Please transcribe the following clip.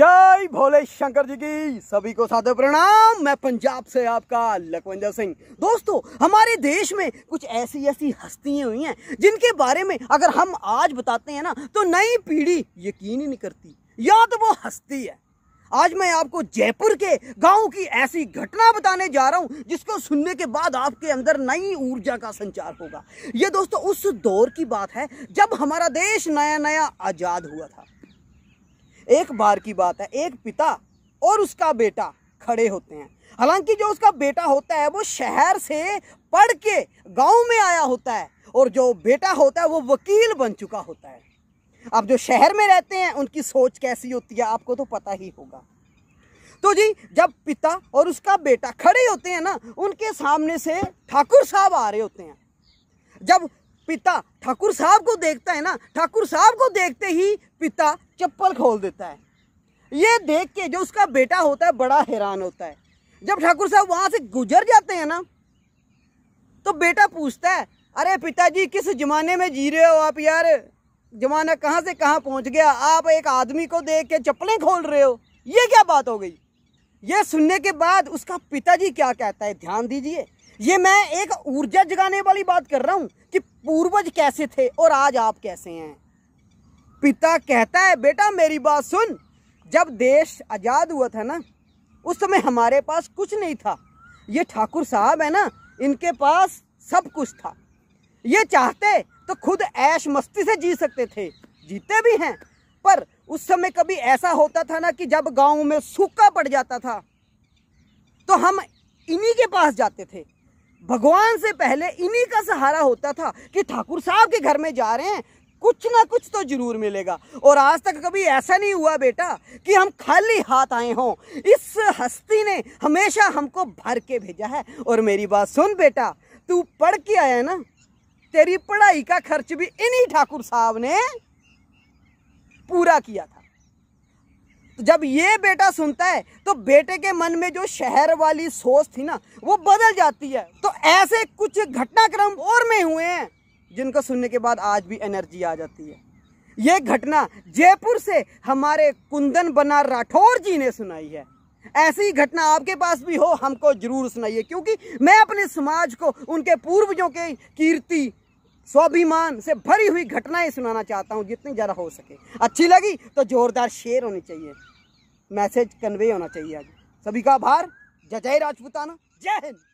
जय भोले शंकर जी की सभी को साधे प्रणाम मैं पंजाब से आपका लखविंदर सिंह दोस्तों हमारे देश में कुछ ऐसी ऐसी हस्तियां हुई हैं जिनके बारे में अगर हम आज बताते हैं ना तो नई पीढ़ी यकीन ही नहीं करती या तो वो हस्ती है आज मैं आपको जयपुर के गांव की ऐसी घटना बताने जा रहा हूं जिसको सुनने के बाद आपके अंदर नई ऊर्जा का संचार होगा ये दोस्तों उस दौर की बात है जब हमारा देश नया नया आज़ाद हुआ था एक बार की बात है एक पिता और उसका बेटा खड़े होते हैं हालांकि जो उसका बेटा होता है वो शहर से पढ़ के गांव में आया होता है और जो बेटा होता है वो वकील बन चुका होता है अब जो शहर में रहते हैं उनकी सोच कैसी होती है आपको तो पता ही होगा तो जी जब पिता और उसका बेटा खड़े होते हैं ना उनके सामने से ठाकुर साहब आ रहे होते हैं जब पिता ठाकुर साहब को देखता है ना ठाकुर साहब को देखते ही पिता चप्पल खोल देता है ये देख के जो उसका बेटा होता है बड़ा हैरान होता है जब ठाकुर साहब वहां से गुजर जाते हैं ना तो बेटा पूछता है अरे पिताजी किस ज़माने में जी रहे हो आप यार ज़माना कहाँ से कहाँ पहुँच गया आप एक आदमी को देख के चप्पलें खोल रहे हो ये क्या बात हो गई ये सुनने के बाद उसका पिताजी क्या कहता है ध्यान दीजिए ये मैं एक ऊर्जा जगाने वाली बात कर रहा हूँ पूर्वज कैसे थे और आज आप कैसे हैं पिता कहता है बेटा मेरी बात सुन जब देश आज़ाद हुआ था ना उस समय हमारे पास कुछ नहीं था ये ठाकुर साहब है ना इनके पास सब कुछ था ये चाहते तो खुद ऐश मस्ती से जी सकते थे जीते भी हैं पर उस समय कभी ऐसा होता था ना कि जब गाँव में सूखा पड़ जाता था तो हम इन्हीं के पास जाते थे भगवान से पहले इन्हीं का सहारा होता था कि ठाकुर साहब के घर में जा रहे हैं कुछ ना कुछ तो जरूर मिलेगा और आज तक कभी ऐसा नहीं हुआ बेटा कि हम खाली हाथ आए हों इस हस्ती ने हमेशा हमको भर के भेजा है और मेरी बात सुन बेटा तू पढ़ के आया ना तेरी पढ़ाई का खर्च भी इन्हीं ठाकुर साहब ने पूरा किया था जब ये बेटा सुनता है तो बेटे के मन में जो शहर वाली सोच थी ना वो बदल जाती है तो ऐसे कुछ घटनाक्रम और में हुए हैं जिनको सुनने के बाद आज भी एनर्जी आ जाती है ये घटना जयपुर से हमारे कुंदन बना राठौर जी ने सुनाई है ऐसी घटना आपके पास भी हो हमको जरूर सुनाइए क्योंकि मैं अपने समाज को उनके पूर्वजों के कीर्ति स्वाभिमान से भरी हुई घटनाएं सुनाना चाहता हूँ जितनी ज़्यादा हो सके अच्छी लगी तो ज़ोरदार शेयर होनी चाहिए मैसेज कन्वे होना चाहिए आज सभी का आभार जय जय राजपूताना जय हिंद